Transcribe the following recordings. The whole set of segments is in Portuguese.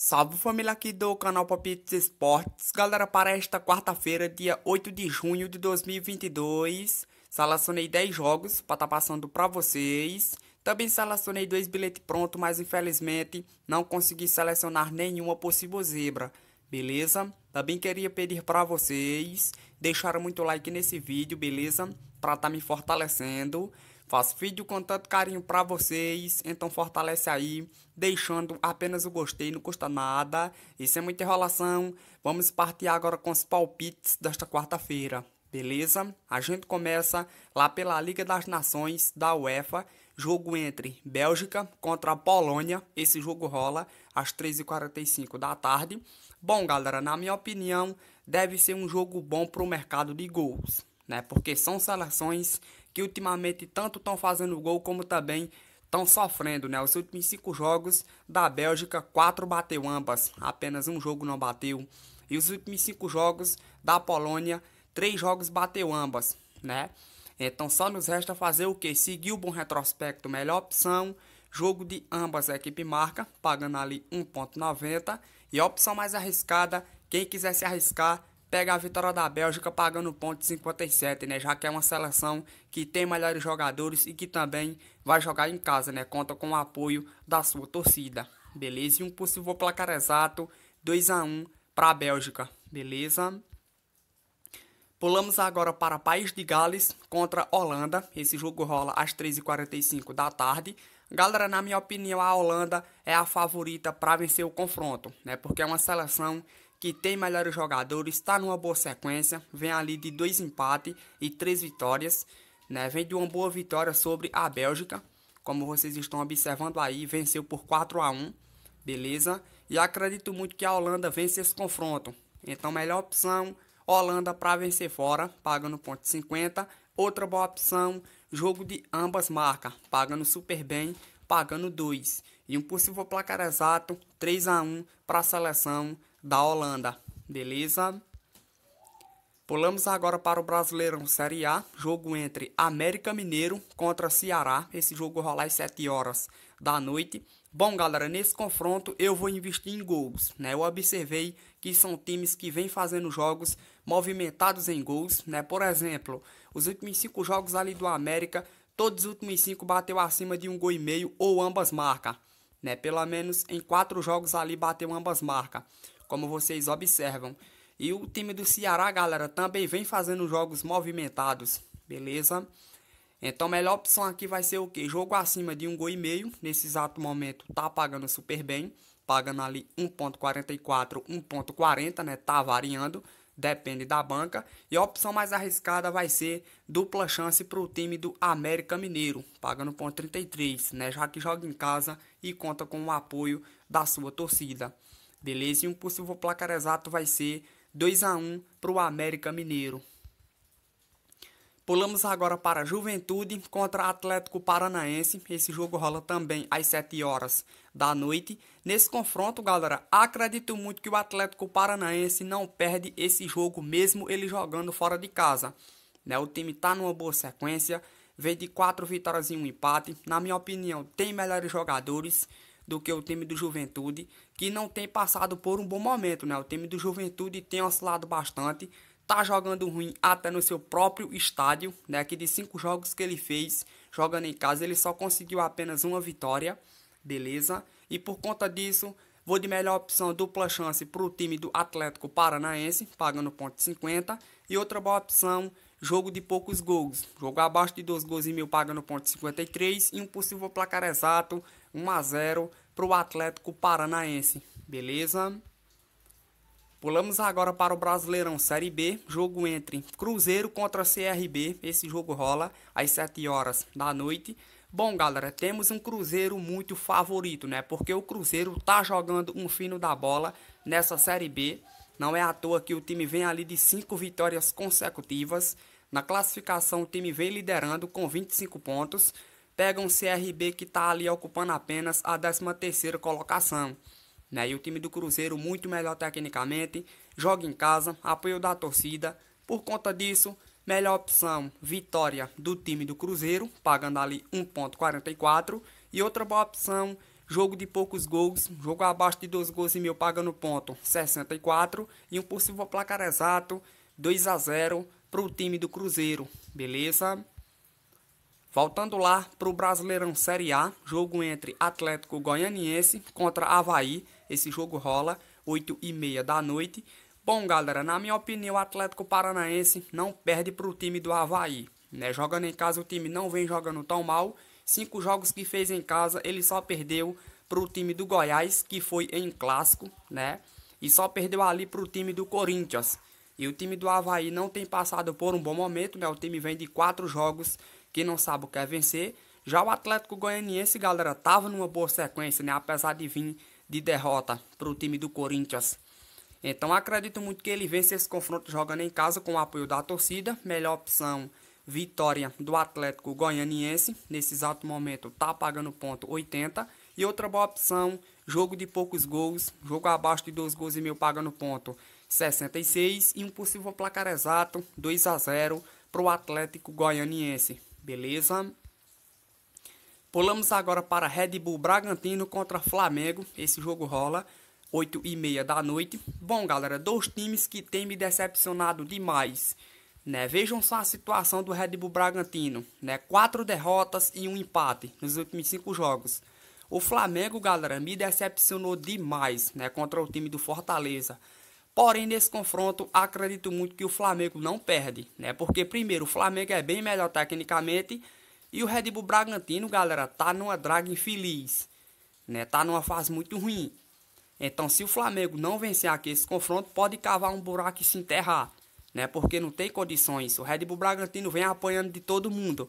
Salve família aqui do canal Papitos Esportes. Galera, para esta quarta-feira, dia 8 de junho de 2022, selecionei 10 jogos para estar tá passando para vocês. Também selecionei dois bilhetes prontos mas infelizmente não consegui selecionar nenhuma possível zebra. Beleza? Também queria pedir para vocês deixar muito like nesse vídeo, beleza? Para estar tá me fortalecendo. Faço vídeo com tanto carinho pra vocês, então fortalece aí, deixando apenas o gostei, não custa nada. Isso é muita enrolação. Vamos partir agora com os palpites desta quarta-feira, beleza? A gente começa lá pela Liga das Nações da UEFA, jogo entre Bélgica contra a Polônia. Esse jogo rola às 3h45 da tarde. Bom, galera, na minha opinião, deve ser um jogo bom para o mercado de gols, né? Porque são seleções que ultimamente tanto estão fazendo gol como também estão sofrendo, né? Os últimos cinco jogos da Bélgica, quatro bateu ambas, apenas um jogo não bateu. E os últimos cinco jogos da Polônia, três jogos bateu ambas, né? Então só nos resta fazer o que? Seguir o bom retrospecto, melhor opção, jogo de ambas a equipe marca, pagando ali 1.90 e a opção mais arriscada, quem quiser se arriscar, pega a vitória da Bélgica pagando ponto 57, né? Já que é uma seleção que tem melhores jogadores e que também vai jogar em casa, né? Conta com o apoio da sua torcida, beleza? E um possível placar exato, 2 a 1 para a Bélgica, beleza? Pulamos agora para País de Gales contra Holanda. Esse jogo rola às 3h45 da tarde. Galera, na minha opinião, a Holanda é a favorita para vencer o confronto, né? Porque é uma seleção que tem melhores jogadores, está numa boa sequência, vem ali de dois empates e três vitórias, né? Vem de uma boa vitória sobre a Bélgica, como vocês estão observando aí, venceu por 4 a 1, beleza? E acredito muito que a Holanda vence esse confronto. Então, melhor opção Holanda para vencer fora, pagando ponto 50. Outra boa opção, jogo de ambas marcas, pagando super bem, pagando 2. E um possível placar exato, 3 a 1 para a seleção da Holanda, beleza? Pulamos agora para o Brasileirão Série A, jogo entre América Mineiro contra Ceará. Esse jogo rolar às 7 horas da noite. Bom, galera, nesse confronto eu vou investir em gols, né? Eu observei que são times que vêm fazendo jogos movimentados em gols, né? Por exemplo, os últimos cinco jogos ali do América, todos os últimos cinco bateu acima de um gol e meio ou ambas marcas, né? Pelo menos em quatro jogos ali bateu ambas marcas como vocês observam. E o time do Ceará, galera, também vem fazendo jogos movimentados, beleza? Então a melhor opção aqui vai ser o quê? Jogo acima de um gol e meio. Nesse exato momento tá pagando super bem. Pagando ali 1.44, 1.40, né? Tá variando. Depende da banca. E a opção mais arriscada vai ser dupla chance para o time do América Mineiro. Pagando 1.33, né? Já que joga em casa e conta com o apoio da sua torcida beleza? E um possível placar exato vai ser 2 a 1 para o América Mineiro. Pulamos agora para Juventude contra Atlético Paranaense. Esse jogo rola também às 7 horas da noite. Nesse confronto, galera, acredito muito que o Atlético Paranaense não perde esse jogo, mesmo ele jogando fora de casa. Né? O time está numa boa sequência, vem de 4 vitórias e um empate. Na minha opinião, tem melhores jogadores do que o time do Juventude, que não tem passado por um bom momento, né? O time do Juventude tem oscilado bastante, tá jogando ruim até no seu próprio estádio, né? Que de cinco jogos que ele fez jogando em casa, ele só conseguiu apenas uma vitória, beleza? E por conta disso, Vou de melhor opção dupla chance para o time do Atlético Paranaense, pagando ponto 50. E outra boa opção jogo de poucos gols, jogo abaixo de dois gols e meio pagando ponto 53 e um possível placar exato 1 a 0 para o Atlético Paranaense, beleza? Pulamos agora para o Brasileirão Série B, jogo entre Cruzeiro contra CRB. Esse jogo rola às 7 horas da noite. Bom, galera, temos um Cruzeiro muito favorito, né? Porque o Cruzeiro tá jogando um fino da bola nessa Série B. Não é à toa que o time vem ali de cinco vitórias consecutivas. Na classificação, o time vem liderando com 25 pontos. Pega um CRB que está ali ocupando apenas a 13ª colocação. Né? E o time do Cruzeiro, muito melhor tecnicamente, joga em casa, apoio da torcida. Por conta disso, melhor opção, vitória do time do Cruzeiro, pagando ali 1.44. E outra boa opção, jogo de poucos gols, jogo abaixo de 2 gols e meio pagando ponto 64. E um possível placar exato, 2 a 0 para o time do Cruzeiro, beleza? Voltando lá para o Brasileirão Série A, jogo entre Atlético Goianiense contra Havaí. Esse jogo rola 8 e meia da noite. Bom, galera, na minha opinião, o Atlético Paranaense não perde para o time do Havaí. Né? Jogando em casa, o time não vem jogando tão mal. Cinco jogos que fez em casa, ele só perdeu para o time do Goiás, que foi em clássico, né? E só perdeu ali para o time do Corinthians, e o time do Havaí não tem passado por um bom momento, né? O time vem de quatro jogos que não sabe o que é vencer. Já o Atlético Goianiense, galera, tava numa boa sequência, né? Apesar de vir de derrota para o time do Corinthians. Então acredito muito que ele vence esse confronto jogando em casa com o apoio da torcida. Melhor opção, vitória do Atlético Goianiense. Nesse exato momento tá pagando ponto 80. E outra boa opção, jogo de poucos gols, jogo abaixo de dois gols e meio pagando ponto 66 e um possível placar exato 2 a 0 para o Atlético Goianiense. Beleza? Pulamos agora para Red Bull Bragantino contra Flamengo. Esse jogo rola 8 e meia da noite. Bom, galera, dois times que têm me decepcionado demais. Né? Vejam só a situação do Red Bull Bragantino. Né? Quatro derrotas e um empate nos últimos cinco jogos. O Flamengo, galera, me decepcionou demais né? contra o time do Fortaleza. Porém, nesse confronto, acredito muito que o Flamengo não perde, né? Porque, primeiro, o Flamengo é bem melhor tecnicamente e o Red Bull Bragantino, galera, tá numa draga infeliz, né? Tá numa fase muito ruim. Então, se o Flamengo não vencer aqui esse confronto, pode cavar um buraco e se enterrar, né? Porque não tem condições. O Red Bull Bragantino vem apanhando de todo mundo,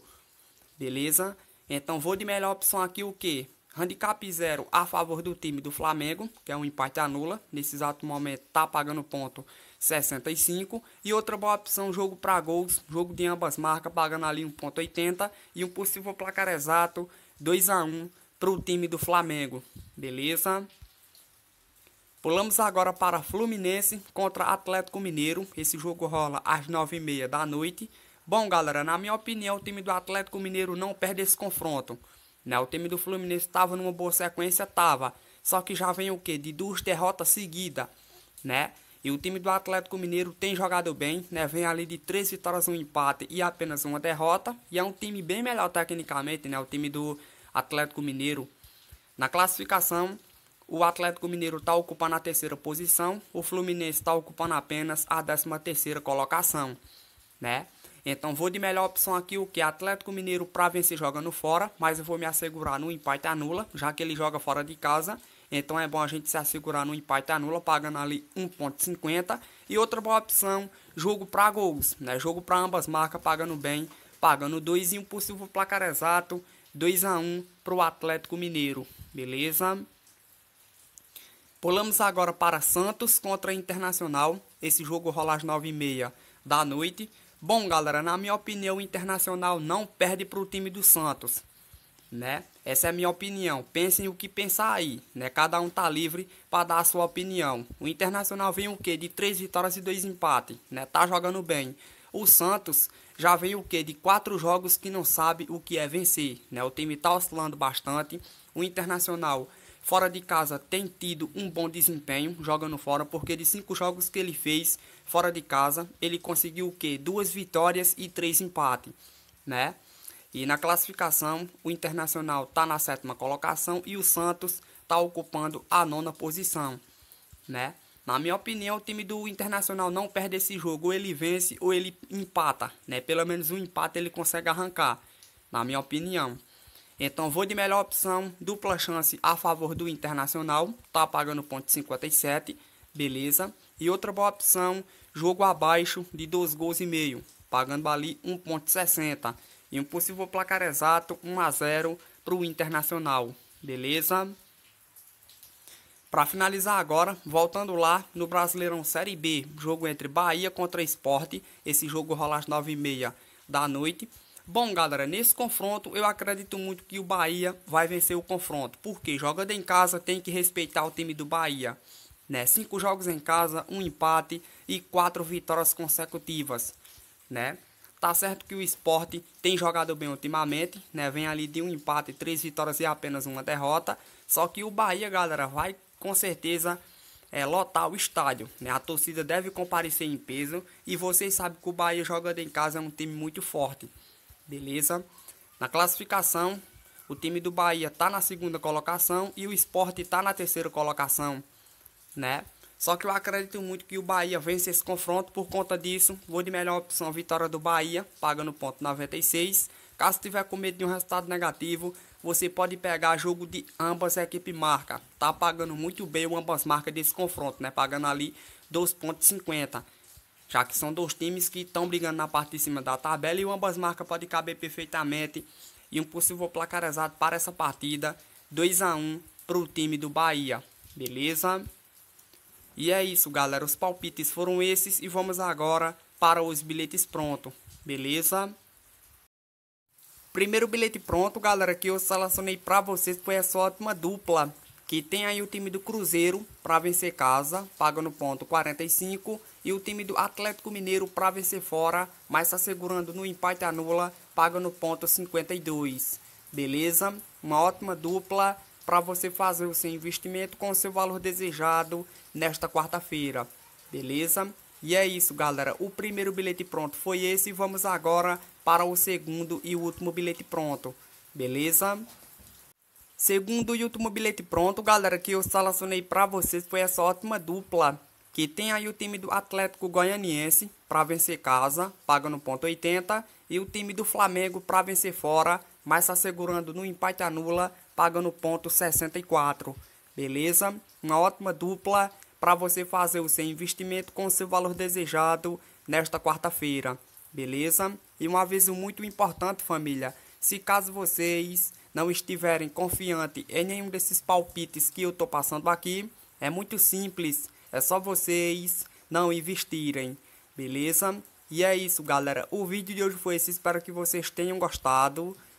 beleza? Então, vou de melhor opção aqui o quê? Handicap zero a favor do time do Flamengo, que é um empate anula. Nesse exato momento tá pagando ponto 65. E outra boa opção, jogo para gols, jogo de ambas marcas, pagando ali ponto 80 e um possível placar exato 2 a 1 para o time do Flamengo. Beleza? Pulamos agora para Fluminense contra Atlético Mineiro. Esse jogo rola às 9h30 da noite. Bom, galera, na minha opinião, o time do Atlético Mineiro não perde esse confronto. Né? O time do Fluminense estava numa boa sequência, tava. Só que já vem o quê? De duas derrotas seguidas, né? E o time do Atlético Mineiro tem jogado bem, né? Vem ali de três vitórias, um empate e apenas uma derrota. E é um time bem melhor tecnicamente, né? O time do Atlético Mineiro. Na classificação, o Atlético Mineiro está ocupando a terceira posição, o Fluminense está ocupando apenas a décima terceira colocação, né? Então vou de melhor opção aqui, o que Atlético Mineiro para vencer jogando fora, mas eu vou me assegurar no empate anula, já que ele joga fora de casa. Então é bom a gente se assegurar no empate anula, pagando ali 1.50. E outra boa opção, jogo para gols, né? Jogo para ambas marcas, pagando bem, pagando 2 e um possível placar exato, 2 a 1 um para o Atlético Mineiro, beleza? Pulamos agora para Santos contra Internacional. Esse jogo rola às 9h30 da noite. Bom, galera, na minha opinião, o Internacional não perde para o time do Santos, né? Essa é a minha opinião. Pensem o que pensar aí, né? Cada um tá livre para dar a sua opinião. O Internacional vem o quê? De três vitórias e dois empates, né? Tá jogando bem. O Santos já vem o quê? De quatro jogos que não sabe o que é vencer, né? O time tá oscilando bastante. O Internacional fora de casa tem tido um bom desempenho jogando fora, porque de cinco jogos que ele fez fora de casa, ele conseguiu o quê? Duas vitórias e três empates, né? E na classificação, o Internacional está na sétima colocação e o Santos está ocupando a nona posição, né? Na minha opinião, o time do Internacional não perde esse jogo, ou ele vence ou ele empata, né? Pelo menos um empate ele consegue arrancar, na minha opinião. Então vou de melhor opção, dupla chance a favor do Internacional, tá pagando ponto 57, beleza? E outra boa opção, jogo abaixo de 2 gols e meio, pagando ali 1.60 e um possível placar exato 1 a 0 para o Internacional. Beleza? Para finalizar agora, voltando lá no Brasileirão Série B, jogo entre Bahia contra Esporte, esse jogo rola às 9h30 da noite. Bom, galera, nesse confronto eu acredito muito que o Bahia vai vencer o confronto, porque jogando em casa tem que respeitar o time do Bahia né? Cinco jogos em casa, um empate e quatro vitórias consecutivas, né? Tá certo que o esporte tem jogado bem ultimamente, né? Vem ali de um empate, três vitórias e apenas uma derrota. Só que o Bahia, galera, vai com certeza é, lotar o estádio, né? A torcida deve comparecer em peso e vocês sabem que o Bahia jogando em casa é um time muito forte, beleza? Na classificação, o time do Bahia tá na segunda colocação e o esporte tá na terceira colocação né? Só que eu acredito muito que o Bahia vence esse confronto. Por conta disso, vou de melhor opção a vitória do Bahia, pagando ponto 96. Caso tiver com medo de um resultado negativo, você pode pegar jogo de ambas equipes marca. Tá pagando muito bem o ambas marcas desse confronto, né? Pagando ali 2,50. Já que são dois times que estão brigando na parte de cima da tabela e o ambas marcas pode caber perfeitamente. E um possível placar exato para essa partida: 2 a 1 para o time do Bahia. Beleza? E é isso, galera. Os palpites foram esses e vamos agora para os bilhetes pronto, beleza? Primeiro bilhete pronto, galera, que eu selecionei para vocês foi essa ótima dupla, que tem aí o time do Cruzeiro para vencer casa, paga no ponto 45, e o time do Atlético Mineiro para vencer fora, mas assegurando tá no empate anula, paga no ponto 52. Beleza? Uma ótima dupla para você fazer o seu investimento com o seu valor desejado nesta quarta-feira, beleza? E é isso, galera. O primeiro bilhete pronto foi esse. Vamos agora para o segundo e último bilhete pronto, beleza? Segundo e último bilhete pronto, galera, que eu selecionei para vocês foi essa ótima dupla. Que tem aí o time do Atlético Goianiense para vencer casa, paga no ponto 80. E o time do Flamengo para vencer fora, mas se tá assegurando no empate anula, pagando ponto 64. Beleza? Uma ótima dupla para você fazer o seu investimento com o seu valor desejado nesta quarta-feira. Beleza? E um aviso muito importante, família. Se caso vocês não estiverem confiante em nenhum desses palpites que eu tô passando aqui, é muito simples, é só vocês não investirem, beleza? E é isso, galera. O vídeo de hoje foi esse, espero que vocês tenham gostado.